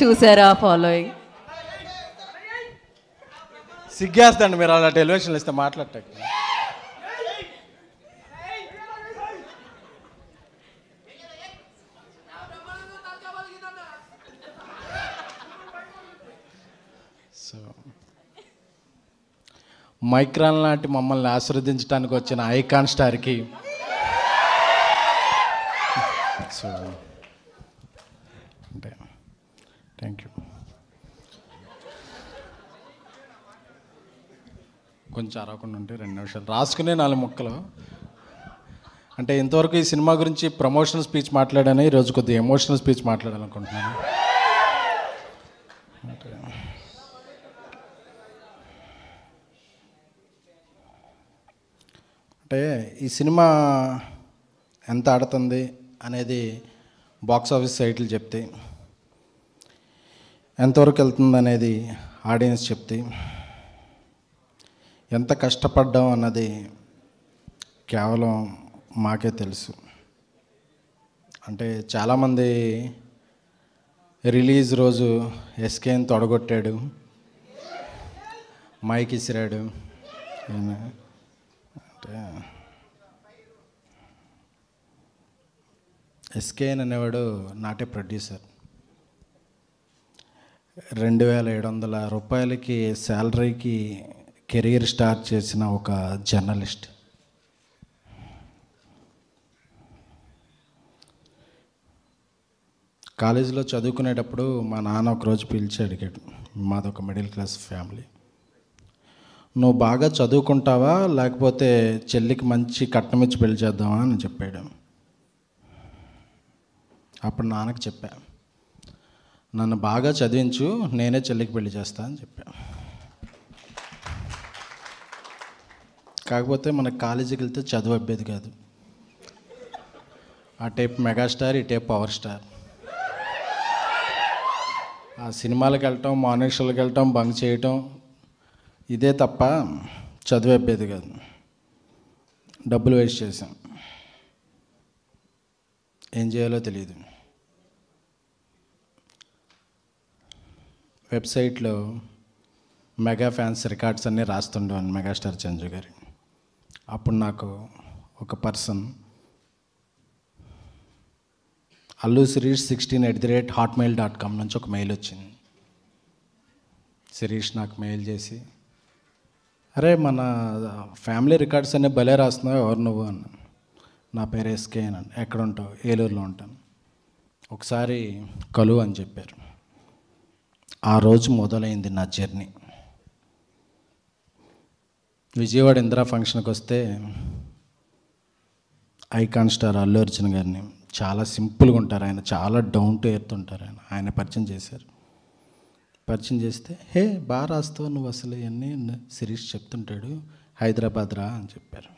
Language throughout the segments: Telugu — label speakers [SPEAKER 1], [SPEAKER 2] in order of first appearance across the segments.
[SPEAKER 1] చూసారా ఫాలోయింగ్ సిగ్గేస్తండి మీరు అలా టెలివిషన్లు ఇస్తే మాట్లాడటానికి మైక్రాన్ లాంటి మమ్మల్ని ఆశీర్వదించడానికి వచ్చిన ఐకాన్ స్టార్కి అంటే థ్యాంక్ యూ కొంచెం అరవకుండా ఉంటే రెండు నిమిషాలు రాసుకునే నాలుగు ముక్కలు అంటే ఇంతవరకు ఈ సినిమా గురించి ప్రమోషనల్ స్పీచ్ మాట్లాడాను ఈరోజు కొద్దిగా ఎమోషనల్ స్పీచ్ మాట్లాడాలనుకుంటున్నాను అంటే ఈ సినిమా ఎంత ఆడుతుంది అనేది బాక్స్ ఆఫీస్ సైట్లు చెప్తే ఎంతవరకు వెళ్తుంది అనేది ఆడియన్స్ చెప్తే ఎంత కష్టపడ్డాం అన్నది కేవలం మాకే తెలుసు అంటే చాలామంది రిలీజ్ రోజు ఎస్కేని తొడగొట్టాడు మైక్ ఇసిరాడు ఎస్కే ఎస్కేఎన్ అనేవాడు నాటే ప్రొడ్యూసర్ రెండు వేల ఏడు వందల రూపాయలకి శాలరీకి కెరీర్ స్టార్ట్ చేసిన ఒక జర్నలిస్ట్ కాలేజీలో చదువుకునేటప్పుడు మా నాన్న ఒకరోజు పిలిచి అడిగాడు మాదొక మిడిల్ క్లాస్ ఫ్యామిలీ నువ్వు బాగా చదువుకుంటావా లేకపోతే చెల్లికి మంచి కట్నం ఇచ్చి పెళ్లి చేద్దామా అని చెప్పాడు అప్పుడు నాన్నకి చెప్పా నన్ను బాగా చదివించు నేనే చెల్లికి పెళ్లి చేస్తా అని చెప్పా కాకపోతే మన కాలేజీకి వెళ్తే చదువు అబ్బేది కాదు ఆ టైప్ మెగాస్టార్ ఈ టైప్ పవర్ స్టార్ ఆ సినిమాలకు వెళ్ళటం మానేషన్లకు వెళ్ళటం బంక్ చేయటం ఇదే తప్ప చదివేపేది కాదు డబ్బులు వేస్ట్ చేశాం ఏం చేయాలో తెలియదు వెబ్సైట్లో మెగా ఫ్యాన్స్ రికార్డ్స్ అన్నీ రాస్తుండేవాన్ని మెగాస్టార్ చంద్రు గారి అప్పుడు నాకు ఒక person Allu Sirish sixteen at the rate Hotmail dot com నుంచి ఒక మెయిల్ వచ్చింది శిరీష్ నాకు మెయిల్ చేసి అరే మన ఫ్యామిలీ రికార్డ్స్ అన్నీ భలే రాస్తున్నావు ఎవరు నువ్వు అని నా పేరు ఎస్కే అని ఎక్కడ ఉంటావు ఏలూరులో ఉంటాను ఒకసారి కలువు అని చెప్పారు ఆ రోజు మొదలైంది నా జర్నీ విజయవాడ ఇందిరా ఫంక్షన్కి వస్తే ఐకాన్ స్టార్ అల్లు అర్జున్ గారిని చాలా సింపుల్గా ఉంటారు ఆయన చాలా డౌన్ టు ఎర్త్ ఉంటారు ఆయన ఆయన పరిచయం చేశారు పరిచయం చేస్తే హే బా రాస్తావు నువ్వు అసలు ఇవన్నీ శిరీష్ చెప్తుంటాడు హైదరాబాద్ రా అని చెప్పారు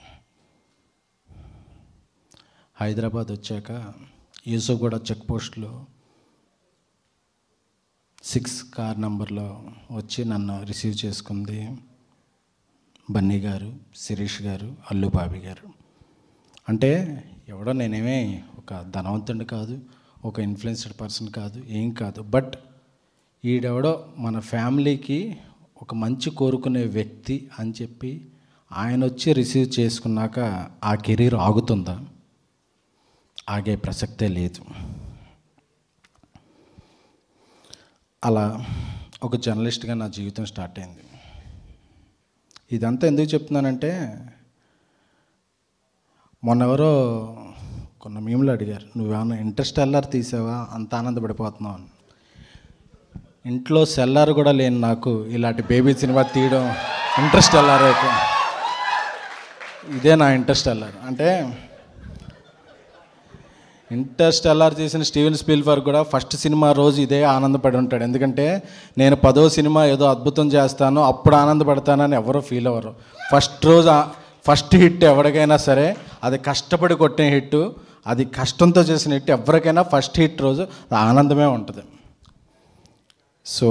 [SPEAKER 1] హైదరాబాద్ వచ్చాక యూసుగూడ చెక్ పోస్ట్లో సిక్స్ కార్ నంబర్లో వచ్చి నన్ను రిసీవ్ చేసుకుంది బన్నీ గారు శిరీష్ గారు అల్లు బాబీ గారు అంటే ఎవడో నేనేమే ఒక ధనవంతుడు కాదు ఒక ఇన్ఫ్లుయెన్స్డ్ పర్సన్ కాదు ఏం కాదు బట్ ఈడెవడో మన ఫ్యామిలీకి ఒక మంచి కోరుకునే వ్యక్తి అని చెప్పి ఆయన వచ్చి రిసీవ్ చేసుకున్నాక ఆ కెరీర్ ఆగుతుందా ఆగే ప్రసక్తే లేదు అలా ఒక జర్నలిస్ట్గా నా జీవితం స్టార్ట్ అయింది ఇదంతా ఎందుకు చెప్తున్నానంటే మొన్నెవరో కొన్ని మేములు అడిగారు నువ్వేమైనా ఇంట్రెస్ట్ అల్లర్ తీసావా అంత ఆనందపడిపోతున్నావు అని ఇంట్లో సెల్లార్ కూడా లేని నాకు ఇలాంటి బేబీ సినిమా తీయడం ఇంట్రెస్ట్ వెళ్ళారు ఇదే నా ఇంట్రెస్ట్ వెళ్ళారు అంటే ఇంట్రెస్ట్ ఎల్ఆర్ చేసిన స్టీవెన్ స్పీల్బర్గ్ కూడా ఫస్ట్ సినిమా రోజు ఇదే ఆనందపడి ఉంటాడు ఎందుకంటే నేను పదో సినిమా ఏదో అద్భుతం చేస్తాను అప్పుడు ఆనందపడతానని ఎవరో ఫీల్ అవ్వరు ఫస్ట్ రోజు ఫస్ట్ హిట్ ఎవరికైనా సరే అది కష్టపడి కొట్టిన హిట్ అది కష్టంతో చేసిన హిట్ ఎవరికైనా ఫస్ట్ హిట్ రోజు ఆనందమే ఉంటుంది సో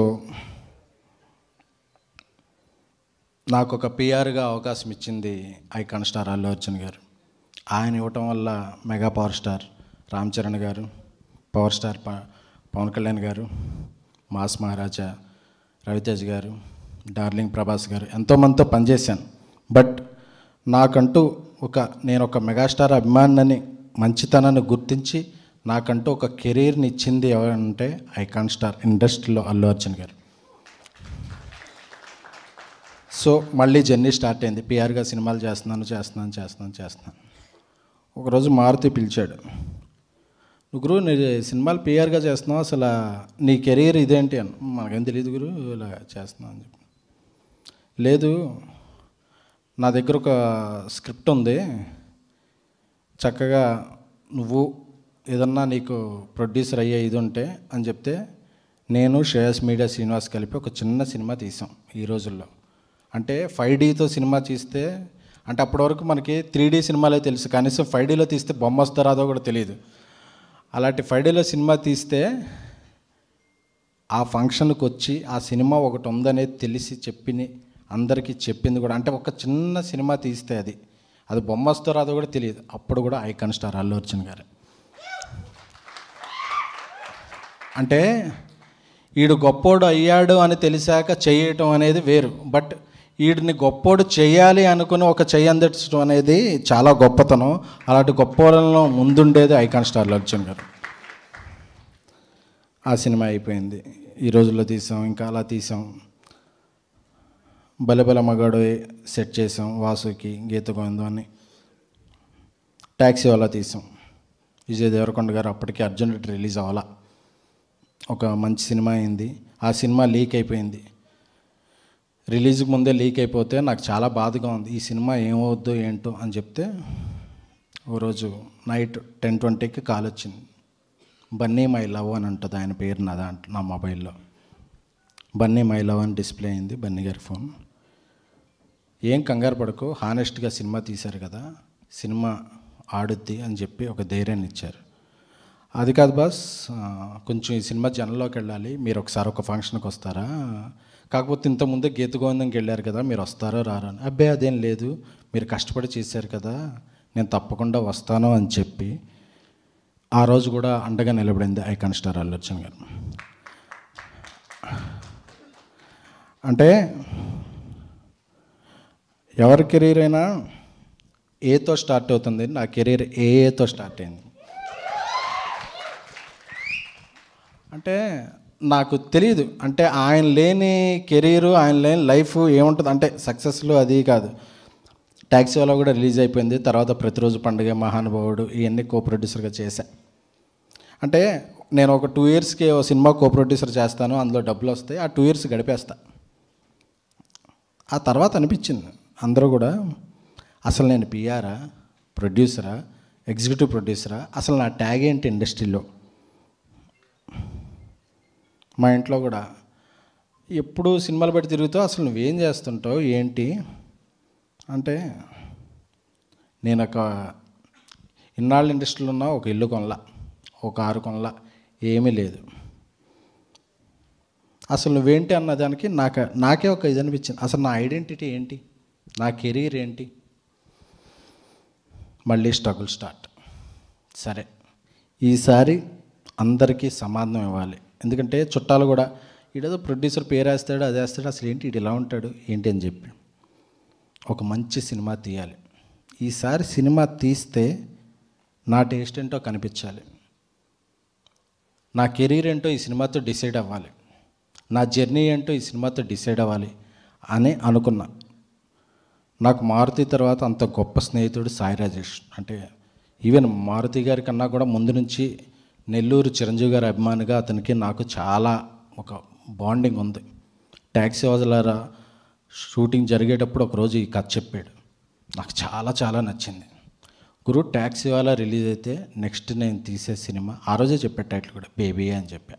[SPEAKER 1] నాకు ఒక పిఆర్గా అవకాశం ఇచ్చింది ఐకాన్ స్టార్ అల్లు అర్జున్ గారు ఆయన ఇవ్వటం వల్ల mega power star Ram Charan గారు పవర్ స్టార్ పవన్ కళ్యాణ్ గారు మాస్ మహారాజా రవితేజ్ గారు డార్లింగ్ ప్రభాస్ గారు ఎంతోమందితో పనిచేశాను బట్ నాకంటూ ఒక నేను ఒక మెగాస్టార్ అభిమానిని మంచితనాన్ని గుర్తించి నాకంటూ ఒక కెరీర్ని ఇచ్చింది ఎవరంటే ఐకాన్ స్టార్ ఇండస్ట్రీలో అల్లు అర్జున్ గారు సో మళ్ళీ జర్నీ స్టార్ట్ అయింది పిఆర్గా సినిమాలు చేస్తున్నాను చేస్తున్నాను చేస్తున్నాను చేస్తున్నాను ఒకరోజు మారుతి పిలిచాడు నువ్వు గురువు నీ సినిమాలు పిఆర్గా చేస్తున్నావు అసలు నీ కెరీర్ ఇదేంటి అని మనకేం తెలియదు గురు ఇలా చేస్తున్నావు అని చెప్పి లేదు నా దగ్గర ఒక స్క్రిప్ట్ ఉంది చక్కగా నువ్వు ఏదన్నా నీకు ప్రొడ్యూసర్ అయ్యే ఇది ఉంటే అని చెప్తే నేను శ్రేయస్ మీడియా శ్రీనివాస్ కలిపి ఒక చిన్న సినిమా తీసాం ఈ రోజుల్లో అంటే ఫైవ్ డీతో సినిమా తీస్తే అంటే అప్పటి వరకు మనకి త్రీ డీ సినిమాలే తెలుసు కనీసం ఫైవ్ డీలో తీస్తే బొమ్మ వస్తారాదో కూడా తెలియదు అలాంటి ఫైవ్ డీలో సినిమా తీస్తే ఆ ఫంక్షన్కి వచ్చి ఆ సినిమా ఒకటి ఉందనేది తెలిసి చెప్పి అందరికీ చెప్పింది కూడా అంటే ఒక చిన్న సినిమా తీస్తే అది అది బొమ్మ వస్తారాదో కూడా తెలియదు అప్పుడు కూడా ఐకాన్ స్టార్ అల్లు అర్జున్ గారు అంటే వీడు గొప్పోడు అయ్యాడు అని తెలిసాక చేయటం అనేది వేరు బట్ వీడిని గొప్పోడు చేయాలి అనుకుని ఒక చెయ్యి అందించడం అనేది చాలా గొప్పతనం అలాంటి గొప్పలను ముందుండేది ఐకాన్ స్టార్ అర్జున్ గారు ఆ సినిమా అయిపోయింది ఈ రోజుల్లో తీసాం ఇంకా అలా తీసాం బలబల మగాడు సెట్ చేసాం వాసుకి గీత గోవిందం అని ట్యాక్సీ వాళ్ళ తీసాం విజయ్ దేవరకొండ గారు అప్పటికి అర్జున్ రిలీజ్ అవ్వాలా ఒక మంచి సినిమా అయింది ఆ సినిమా లీక్ అయిపోయింది రిలీజ్కి ముందే లీక్ అయిపోతే నాకు చాలా బాధగా ఉంది ఈ సినిమా ఏమవుద్దు ఏంటో అని చెప్తే ఓరోజు నైట్ టెన్ ట్వంటీకి కాల్ వచ్చింది బన్నీ మై లవ్ అని ఉంటుంది ఆయన పేరు నా దాంట్లో నా మొబైల్లో బన్నీ మై లవ్ అని డిస్ప్లే అయింది బన్నీ గారి ఫోన్ ఏం కంగారు పడకు హానెస్ట్గా సినిమా తీశారు కదా సినిమా ఆడుద్ది అని చెప్పి ఒక ధైర్యాన్ని ఇచ్చారు అది కాదు బాస్ కొంచెం ఈ సినిమా జనంలోకి వెళ్ళాలి మీరు ఒకసారి ఒక ఫంక్షన్కి వస్తారా కాకపోతే ఇంతకుముందే గీతగోవిందంకి వెళ్ళారు కదా మీరు వస్తారో రారా అని అబ్బాయి అదేం లేదు మీరు కష్టపడి చేశారు కదా నేను తప్పకుండా వస్తాను అని చెప్పి ఆ రోజు కూడా అండగా నిలబడింది ఐకాన్ స్టార్ అల్లు గారు అంటే ఎవరి కెరీర్ అయినా ఏతో స్టార్ట్ అవుతుంది నా కెరీర్ ఏఏతో స్టార్ట్ అయింది అంటే నాకు తెలియదు అంటే ఆయన లేని కెరీర్ ఆయన లేని లైఫ్ ఏముంటుంది అంటే సక్సెస్లో అది కాదు ట్యాక్సీ వాళ్ళ కూడా రిలీజ్ అయిపోయింది తర్వాత ప్రతిరోజు పండుగ మహానుభావుడు ఇవన్నీ కో ప్రొడ్యూసర్గా చేశా అంటే నేను ఒక టూ ఇయర్స్కి ఓ సినిమా కో ప్రొడ్యూసర్ చేస్తాను అందులో డబ్బులు వస్తాయి ఆ టూ ఇయర్స్ గడిపేస్తా ఆ తర్వాత అనిపించింది అందరూ కూడా అసలు నేను పిఆరా ప్రొడ్యూసరా ఎగ్జిక్యూటివ్ ప్రొడ్యూసరా అసలు నా ట్యాగ్ ఏంటి ఇండస్ట్రీలో మా ఇంట్లో కూడా ఎప్పుడు సినిమాలు బట్టి తిరుగుతావు అసలు నువ్వేం చేస్తుంటావు ఏంటి అంటే నేను ఒక ఇన్నాళ్ళ ఇండస్ట్రీలో ఉన్న ఒక ఇల్లు కొనల ఒక కారు కొనల ఏమీ లేదు అసలు నువ్వేంటి అన్నదానికి నాకు నాకే ఒక ఇది అనిపించింది అసలు నా ఐడెంటిటీ ఏంటి నా కెరీర్ ఏంటి మళ్ళీ స్ట్రగుల్ స్టార్ట్ సరే ఈసారి అందరికీ సమాధానం ఇవ్వాలి ఎందుకంటే చుట్టాలు కూడా ఏదో ప్రొడ్యూసర్ పేరు వేస్తాడు అది వేస్తాడు అసలు ఏంటి ఇటు ఇలా ఉంటాడు ఏంటి అని చెప్పి ఒక మంచి సినిమా తీయాలి ఈసారి సినిమా తీస్తే నా టేస్ట్ ఏంటో కనిపించాలి నా కెరీర్ ఏంటో ఈ సినిమాతో డిసైడ్ అవ్వాలి నా జర్నీ ఏంటో ఈ సినిమాతో డిసైడ్ అవ్వాలి అని అనుకున్నా నాకు మారుతి తర్వాత అంత గొప్ప స్నేహితుడు సాయి రాజేష్ అంటే ఈవెన్ మారుతి గారి కన్నా కూడా ముందు నుంచి నెల్లూరు చిరంజీవి గారి అభిమానిగా అతనికి నాకు చాలా ఒక బాండింగ్ ఉంది ట్యాక్సీ వదలరా షూటింగ్ జరిగేటప్పుడు ఒకరోజు ఈ కథ చెప్పాడు నాకు చాలా చాలా నచ్చింది గురు ట్యాక్సీ వాళ్ళ రిలీజ్ అయితే నెక్స్ట్ నేను తీసే సినిమా ఆ రోజే చెప్పే టైటిల్ కూడా బేబీ అని చెప్పా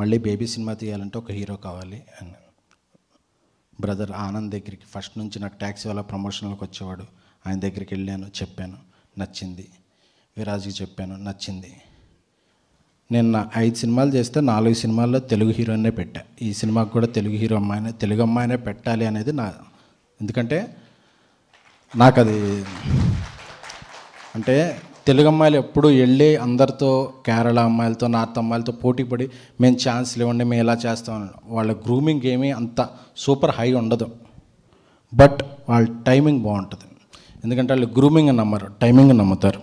[SPEAKER 1] మళ్ళీ బేబీ సినిమా తీయాలంటే ఒక హీరో కావాలి అని బ్రదర్ ఆనంద్ దగ్గరికి ఫస్ట్ నుంచి నాకు ట్యాక్సీ వాళ్ళ ప్రమోషన్లకు వచ్చేవాడు ఆయన దగ్గరికి వెళ్ళాను చెప్పాను నచ్చింది విరాజ్కి చెప్పాను నచ్చింది నేను నా ఐదు సినిమాలు చేస్తే నాలుగు సినిమాల్లో తెలుగు హీరోయినే పెట్టా ఈ సినిమాకి కూడా తెలుగు హీరో అమ్మాయినే తెలుగు అమ్మాయినే పెట్టాలి అనేది నా ఎందుకంటే నాకు అది అంటే తెలుగు అమ్మాయిలు ఎప్పుడు వెళ్ళి అందరితో కేరళ అమ్మాయిలతో నార్త్ అమ్మాయిలతో పోటీ పడి మేము ఛాన్స్లు ఇవ్వండి మేము ఎలా చేస్తాం వాళ్ళ గ్రూమింగ్ ఏమీ అంత సూపర్ హై ఉండదు బట్ వాళ్ళ టైమింగ్ బాగుంటుంది ఎందుకంటే వాళ్ళు గ్రూమింగ్ నమ్మరు టైమింగ్ నమ్ముతారు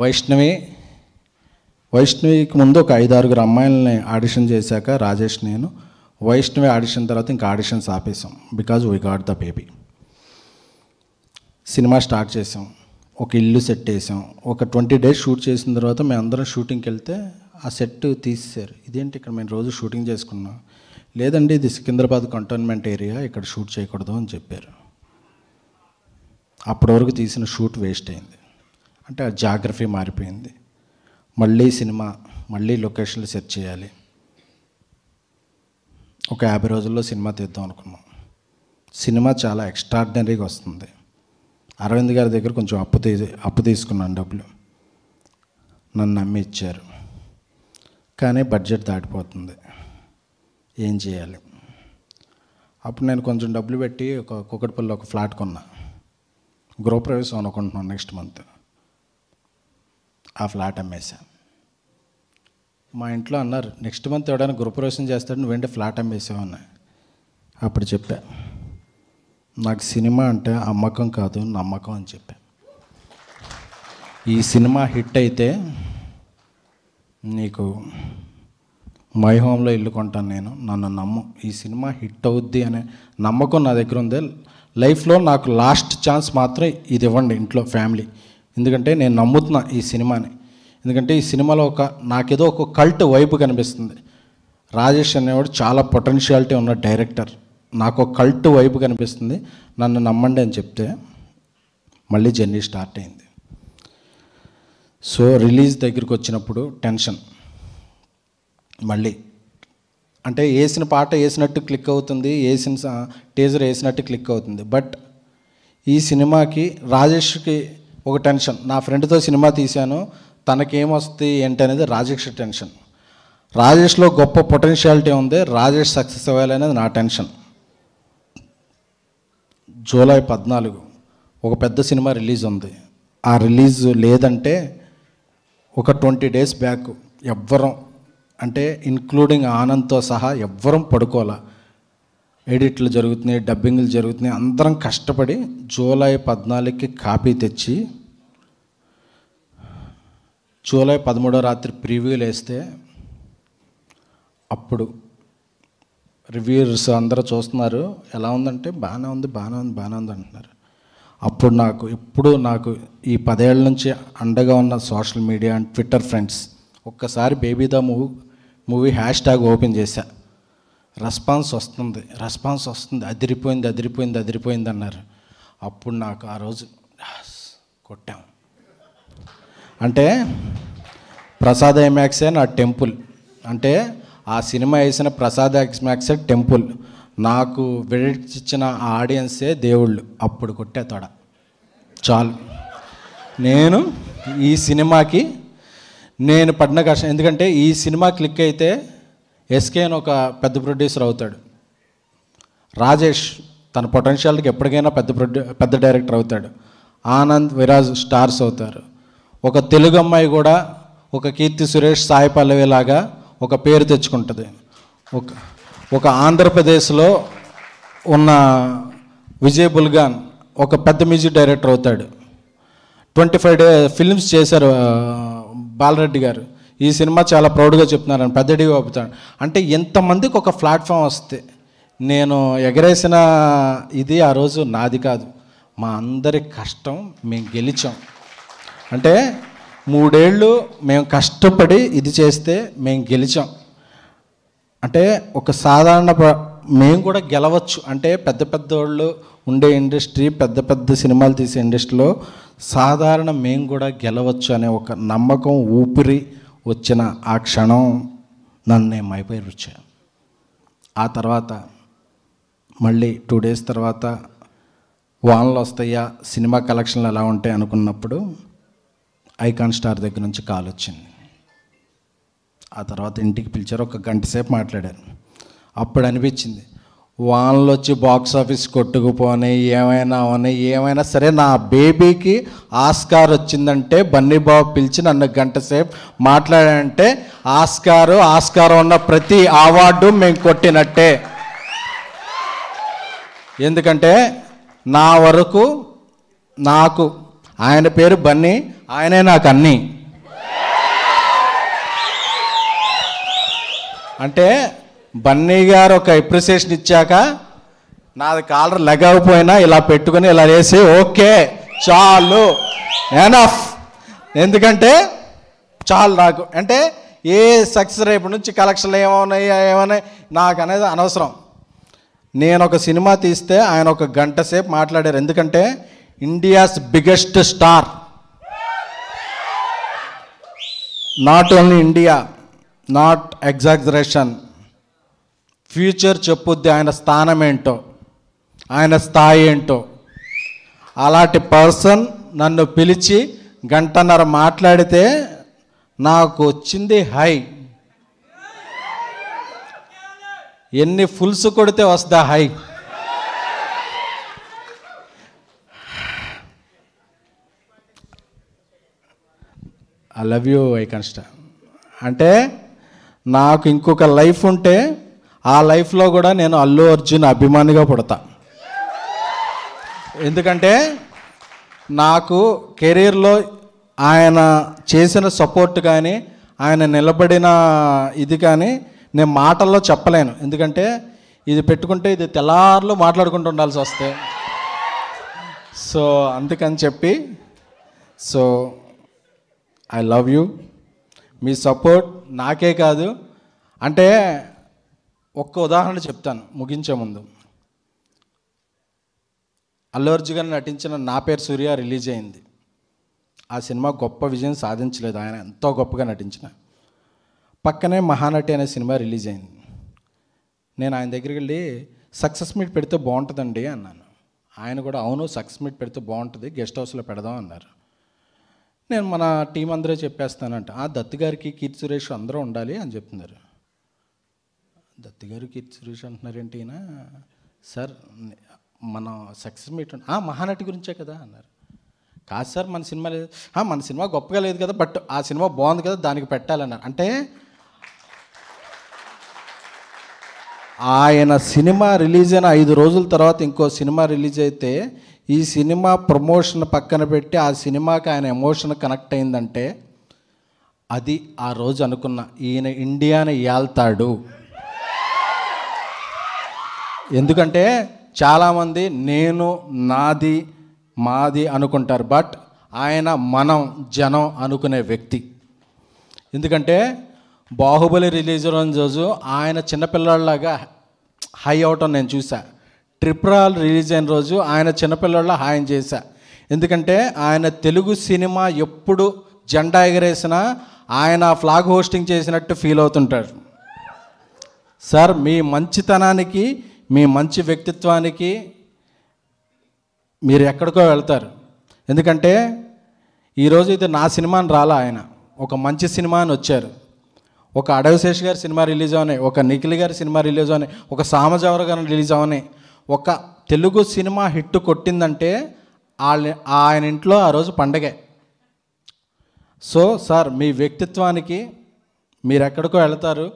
[SPEAKER 1] వైష్ణవి వైష్ణవికి ముందు ఒక ఐదు ఆరుగురు అమ్మాయిలని ఆడిషన్ చేశాక రాజేష్ నేను వైష్ణవి ఆడిషన్ తర్వాత ఇంకా ఆడిషన్స్ ఆపేసాం because we got the Baby సినిమా స్టార్ట్ చేసాం ఒక ఇల్లు సెట్ వేసాం ఒక ట్వంటీ డేస్ షూట్ చేసిన తర్వాత మేము అందరం షూటింగ్కి వెళ్తే ఆ సెట్ తీసేశారు ఇదేంటి ఇక్కడ మేము రోజు షూటింగ్ చేసుకున్నాం లేదండి ఇది సికింద్రాబాద్ కంటోన్మెంట్ ఏరియా ఇక్కడ షూట్ చేయకూడదు అని చెప్పారు అప్పటి వరకు తీసిన షూట్ వేస్ట్ అయింది అంటే ఆ జాగ్రఫీ మారిపోయింది మళ్ళీ సినిమా మళ్ళీ లొకేషన్లు సెర్చ్ చేయాలి ఒక యాభై రోజుల్లో సినిమా తీద్దాం అనుకున్నాం సినిమా చాలా ఎక్స్ట్రాడినరీగా వస్తుంది అరవింద్ గారి దగ్గర కొంచెం అప్పు తీ అప్పు తీసుకున్నాను డబ్బులు నన్ను నమ్మి ఇచ్చారు కానీ బడ్జెట్ దాటిపోతుంది ఏం చేయాలి అప్పుడు నేను కొంచెం డబ్బులు పెట్టి ఒక కుక్కటిపల్లి ఒక ఫ్లాట్ కొన్నా గృహప్రవేశం అనుకుంటున్నాను నెక్స్ట్ మంత్ ఆ ఫ్లాట్ అమ్మేశాను మా ఇంట్లో అన్నారు నెక్స్ట్ మంత్ ఎవడైనా గృహప్రవేశం చేస్తాడు నువ్వేంటి ఫ్లాట్ అమ్మేసావన్నా అప్పుడు చెప్పా నాకు సినిమా అంటే అమ్మకం కాదు నమ్మకం అని చెప్పా ఈ సినిమా హిట్ అయితే నీకు మై హోమ్లో ఇల్లు కొంటాను నేను నన్ను నమ్ము ఈ సినిమా హిట్ అవుద్ది అనే నమ్మకం నా దగ్గర ఉంది లైఫ్లో నాకు లాస్ట్ ఛాన్స్ మాత్రం ఇది ఇవ్వండి ఇంట్లో ఫ్యామిలీ ఎందుకంటే నేను నమ్ముతున్నా ఈ సినిమాని ఎందుకంటే ఈ సినిమాలో ఒక నాకేదో ఒక కల్ట్ వైపు కనిపిస్తుంది రాజేష్ అనేవాడు చాలా పొటెన్షియాలిటీ ఉన్న డైరెక్టర్ నాకు ఒక కల్ట్ వైపు కనిపిస్తుంది నన్ను నమ్మండి అని చెప్తే మళ్ళీ జర్నీ స్టార్ట్ అయింది సో రిలీజ్ దగ్గరికి వచ్చినప్పుడు టెన్షన్ మళ్ళీ అంటే వేసిన పాట వేసినట్టు క్లిక్ అవుతుంది వేసిన టీజర్ వేసినట్టు క్లిక్ అవుతుంది బట్ ఈ సినిమాకి రాజేష్కి ఒక టెన్షన్ నా ఫ్రెండ్తో సినిమా తీశాను తనకేమొస్తుంది అనేది రాజేష్ టెన్షన్ రాజేష్లో గొప్ప పొటెన్షియాలిటీ ఉంది రాజేష్ సక్సెస్ అవ్వాలనేది నా టెన్షన్ జూలై పద్నాలుగు ఒక పెద్ద సినిమా రిలీజ్ ఉంది ఆ రిలీజ్ లేదంటే ఒక ట్వంటీ డేస్ బ్యాక్ ఎవ్వరం అంటే ఇన్క్లూడింగ్ ఆనంద్తో సహా ఎవ్వరం పడుకోలే ఎడిట్లు జరుగుతున్నాయి డబ్బింగ్లు జరుగుతున్నాయి అందరం కష్టపడి జూలై పద్నాలుగుకి కాపీ తెచ్చి జూలై పదమూడో రాత్రి ప్రివ్యూలు వేస్తే అప్పుడు రివ్యూర్స్ అందరూ చూస్తున్నారు ఎలా ఉందంటే బాగానే ఉంది బాగానే ఉంది బాగానే ఉంది అంటున్నారు అప్పుడు నాకు ఇప్పుడు నాకు ఈ పదేళ్ళ నుంచి అండగా ఉన్న social media and Twitter friends ఒక్కసారి Baby the move movie hash tag open చేశా రెస్పాన్స్ వస్తుంది రెస్పాన్స్ వస్తుంది అదిరిపోయింది అదిరిపోయింది అదిరిపోయింది అన్నారు అప్పుడు నాకు ఆ రోజు కొట్టాం అంటే ప్రసాద్ ఐమాక్సే నా టెంపుల్ అంటే ఆ సినిమా వేసిన ప్రసాద్ ఐమాక్సే టెంపుల్ నాకు విడిచిచ్చిన ఆ ఆడియన్సే దేవుళ్ళు అప్పుడు కొట్టే తొడ చాలు నేను ఈ సినిమాకి నేను పడిన కష్టం ఎందుకంటే ఈ సినిమా క్లిక్ అయితే ఎస్కే అని ఒక పెద్ద ప్రొడ్యూసర్ అవుతాడు రాజేష్ తన పొటెన్షియల్కి ఎప్పటికైనా పెద్ద ప్రొడ్యూ పెద్ద డైరెక్టర్ అవుతాడు ఆనంద్ విరాజ్ స్టార్స్ అవుతారు ఒక తెలుగు అమ్మాయి కూడా ఒక కీర్తి సురేష్ సాయి పల్లవి లాగా ఒక పేరు తెచ్చుకుంటుంది ఒక ఒక ఆంధ్రప్రదేశ్లో ఉన్న విజయ్ బుల్గాన్ ఒక పెద్ద మ్యూజిక్ డైరెక్టర్ అవుతాడు ట్వంటీ ఫైవ్ డే ఫిల్మ్స్ చేశారు బాలరెడ్డి గారు ఈ సినిమా చాలా ప్రౌడ్గా చెప్తున్నారని పెద్దడిగా ఒప్పుతాను అంటే ఎంతమందికి ఒక ప్లాట్ఫామ్ వస్తే నేను ఎగరేసిన ఇది ఆ రోజు నాది కాదు మా అందరి కష్టం మేము గెలిచాం అంటే మూడేళ్ళు మేము కష్టపడి ఇది చేస్తే మేము గెలిచాం అంటే ఒక సాధారణ మేము కూడా గెలవచ్చు అంటే పెద్ద పెద్ద వాళ్ళు ఉండే ఇండస్ట్రీ పెద్ద పెద్ద సినిమాలు తీసే ఇండస్ట్రీలో సాధారణ మేము కూడా గెలవచ్చు అనే ఒక నమ్మకం ఊపిరి వచ్చిన ఆ క్షణం నన్ను నేను వచ్చా ఆ తర్వాత మళ్ళీ టూ డేస్ తర్వాత వానలు వస్తాయా సినిమా కలెక్షన్లు ఎలా ఉంటాయి అనుకున్నప్పుడు ఐకాన్ స్టార్ దగ్గర నుంచి కాల్ వచ్చింది ఆ తర్వాత ఇంటికి పిలిచారు ఒక గంట సేపు మాట్లాడారు అప్పుడు అనిపించింది వానలు వచ్చి బాక్స్ ఆఫీస్ కొట్టుకుపోని ఏమైనా అని ఏమైనా సరే నా బేబీకి ఆస్కార్ వచ్చిందంటే బన్నీ బాబు పిలిచి నన్ను గంట సేపు మాట్లాడంటే ఆస్కారు ఆస్కార్ ఉన్న ప్రతి అవార్డు మేము కొట్టినట్టే ఎందుకంటే నా వరకు నాకు ఆయన పేరు బన్నీ ఆయనే నాకు అన్నీ అంటే బన్నీ గారు ఒక ఎప్రిసియేషన్ ఇచ్చాక నాది కాలర్ లెగకపోయినా ఇలా పెట్టుకుని ఇలా వేసి ఓకే చాలు ఎనఫ్ ఎందుకంటే చాలు నాకు అంటే ఏ సక్సెస్ రేపు నుంచి కలెక్షన్లు ఏమవున్నాయి ఏమన్నాయి నాకు అనేది అనవసరం నేను ఒక సినిమా తీస్తే ఆయన ఒక గంట సేపు మాట్లాడారు ఎందుకంటే India's biggest star not only India not exaggeration future చెప్పుద్ది ఆయన స్థానం ఏంటో ఆయన స్థాయి ఏంటో అలాంటి పర్సన్ నన్ను పిలిచి గంటన్నర మాట్లాడితే నాకు వచ్చింది హై ఎన్ని ఫుల్స్ కొడితే వస్తా hi I love you I కన్స్ట అంటే నాకు ఇంకొక లైఫ్ ఉంటే ఆ లైఫ్లో కూడా నేను అల్లు అర్జున్ అభిమానిగా పుడతా ఎందుకంటే నాకు కెరీర్లో ఆయన చేసిన సపోర్ట్ కానీ ఆయన నిలబడిన ఇది కానీ నేను మాటల్లో చెప్పలేను ఎందుకంటే ఇది పెట్టుకుంటే ఇది తెల్లార్లు మాట్లాడుకుంటూ ఉండాల్సి వస్తే సో అందుకని చెప్పి సో ఐ లవ్ యూ మీ సపోర్ట్ నాకే కాదు అంటే ఒక్క ఉదాహరణ చెప్తాను ముగించే ముందు అల్లు అర్జున్ గారు నటించిన నా పేరు సూర్య రిలీజ్ అయింది ఆ సినిమా గొప్ప విజయం సాధించలేదు ఆయన ఎంతో గొప్పగా నటించిన పక్కనే మహానటి అనే సినిమా రిలీజ్ అయింది నేను ఆయన దగ్గరికి వెళ్ళి సక్సెస్ మీట్ పెడితే బాగుంటుందండి అన్నాను ఆయన కూడా అవును సక్సెస్ మీట్ పెడితే బాగుంటుంది గెస్ట్ హౌస్లో పెడదాం అన్నారు నేను మన టీం అందరూ చెప్పేస్తానంట ఆ దత్తు గారికి కీర్తి సురేష్ అందరూ ఉండాలి అని చెప్తున్నారు దత్తి గారు కీర్తి సురేష్ అంటున్నారేంటి ఈయన సార్ మన సక్సెస్ మీట్ మహానటి గురించే కదా అన్నారు కాదు సార్ మన సినిమా లేదు మన సినిమా గొప్పగా లేదు కదా బట్ ఆ సినిమా బాగుంది కదా దానికి పెట్టాలన్నారు అంటే ఆయన సినిమా రిలీజ్ అయిన ఐదు రోజుల తర్వాత ఇంకో సినిమా రిలీజ్ అయితే ఈ సినిమా ప్రమోషన్ పక్కన పెట్టి ఆ సినిమాకి ఆయన ఎమోషన్ కనెక్ట్ అయిందంటే అది ఆ రోజు అనుకున్న ఈయన ఇండియాని ఏల్తాడు ఎందుకంటే చాలామంది నేను నాది మాది అనుకుంటారు బట్ ఆయన మనం జనం అనుకునే వ్యక్తి ఎందుకంటే బాహుబలి రిలీజ్ రోజు ఆయన చిన్నపిల్లలాగా హై అవటం నేను చూసా ట్రిపురాల్ రిలీజ్ అయిన రోజు ఆయన చిన్నపిల్లల్లో హాయం చేశా ఎందుకంటే ఆయన తెలుగు సినిమా ఎప్పుడు జెండా ఎగరేసినా ఆయన ఫ్లాగ్ హోస్టింగ్ చేసినట్టు ఫీల్ అవుతుంటారు సార్ మీ మంచితనానికి మీ మంచి వ్యక్తిత్వానికి మీరు ఎక్కడికో వెళ్తారు ఎందుకంటే ఈరోజు ఇది నా సినిమా అని రాలా ఆయన ఒక మంచి సినిమా అని వచ్చారు ఒక అడవిశేష్ గారి సినిమా రిలీజ్ అవని ఒక నిఖిల్ గారి సినిమా రిలీజ్ అవని ఒక సామజవర గారి రిలీజ్ అవని ఒక తెలుగు సినిమా హిట్ కొట్టిందంటే వాళ్ళ ఆయన ఇంట్లో ఆ రోజు పండగే సో సార్ మీ వ్యక్తిత్వానికి మీరు ఎక్కడికో వెళ్తారు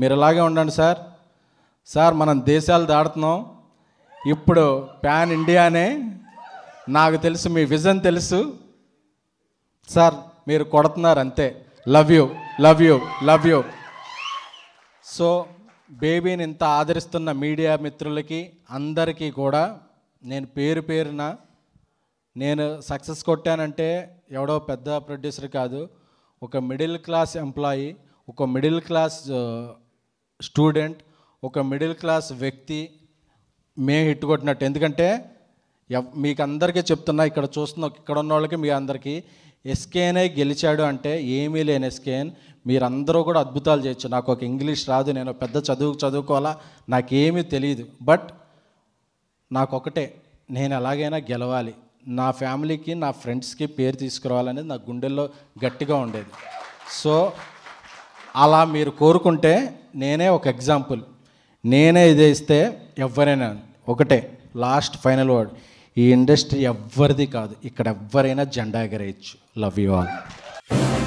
[SPEAKER 1] మీరు ఇలాగే ఉండండి సార్ సార్ మనం దేశాలు దాడుతున్నాం ఇప్పుడు ప్యాన్ ఇండియానే నాకు తెలుసు మీ విజన్ తెలుసు సార్ మీరు కొడుతున్నారు అంతే love you love you love you so బేబీని ఇంత ఆదరిస్తున్న మీడియా మిత్రులకి అందరికీ కూడా నేను పేరు పేరున నేను సక్సెస్ కొట్టానంటే ఎవడో పెద్ద ప్రొడ్యూసర్ కాదు ఒక మిడిల్ క్లాస్ ఎంప్లాయీ ఒక మిడిల్ క్లాస్ స్టూడెంట్ ఒక మిడిల్ క్లాస్ వ్యక్తి మేము హిట్ కొట్టినట్టు ఎందుకంటే మీకు అందరికీ చెప్తున్నా ఇక్కడ చూస్తున్న ఇక్కడ ఉన్న వాళ్ళకి మీ అందరికీ ఎస్కేఎన్ఐ గెలిచాడు అంటే ఏమీ లేని ఎస్కేఎన్ మీరందరూ కూడా అద్భుతాలు చేయొచ్చు నాకు ఒక ఇంగ్లీష్ రాదు నేను పెద్ద చదువు చదువుకోవాలా నాకేమీ తెలియదు బట్ నాకొకటే నేను ఎలాగైనా గెలవాలి నా ఫ్యామిలీకి నా ఫ్రెండ్స్కి పేరు తీసుకురావాలనేది నా గుండెల్లో గట్టిగా ఉండేది సో అలా మీరు కోరుకుంటే నేనే ఒక ఎగ్జాంపుల్ నేనే ఇదేస్తే ఎవరైనా ఒకటే లాస్ట్ ఫైనల్ వర్డ్ ఈ ఇండస్ట్రీ ఎవ్వరిది కాదు ఇక్కడ ఎవ్వరైనా జెండా ఎగరేయచ్చు లవ్ యూ ఆల్